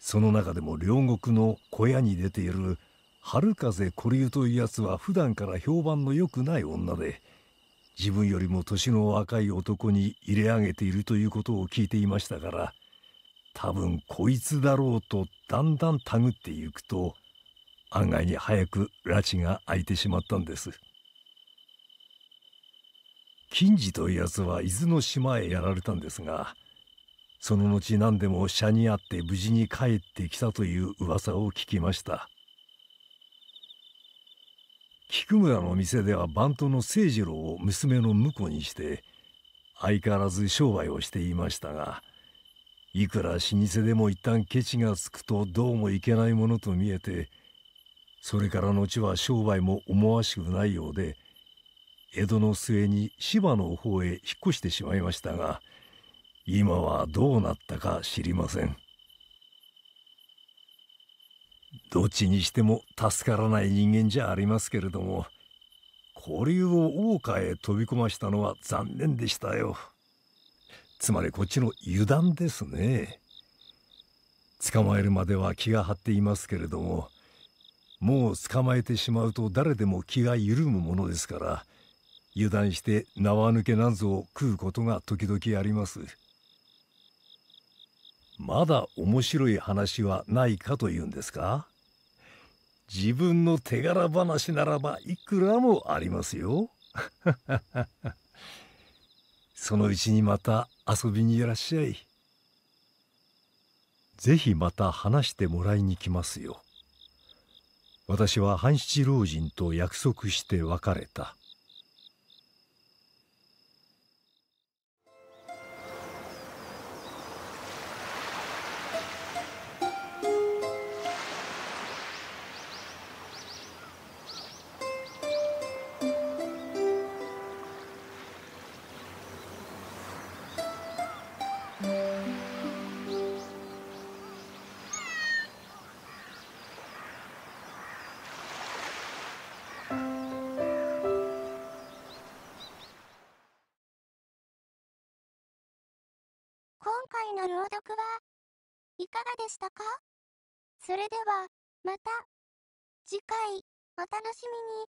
その中でも両国の小屋に出ている春風小流というやつは普段から評判の良くない女で自分よりも年の若い男に入れ上げているということを聞いていましたから多分こいつだろうとだんだん手繰ってゆくと案外に早く拉致が開いてしまったんです。金次というやつは伊豆の島へやられたんですがその後何でも車にあって無事に帰ってきたという噂を聞きました菊村の店では番頭の清次郎を娘の婿にして相変わらず商売をしていましたがいくら老舗でも一旦ケチがつくとどうもいけないものと見えてそれからのちは商売も思わしくないようで江戸の末に芝の方へ引っ越してしまいましたが今はどうなったか知りませんどっちにしても助からない人間じゃありますけれども交流を大川へ飛び込ましたのは残念でしたよつまりこっちの油断ですね捕まえるまでは気が張っていますけれどももう捕まえてしまうと誰でも気が緩むものですから油断して縄抜けなんぞを食うことが時々ありますまだ面白い話はないかというんですか自分の手柄話ならばいくらもありますよ そのうちにまた遊びにいらっしゃいぜひまた話してもらいに来ますよ私は半七老人と約束して別れたはいかがでしたかそれでは、また、次回、お楽しみに。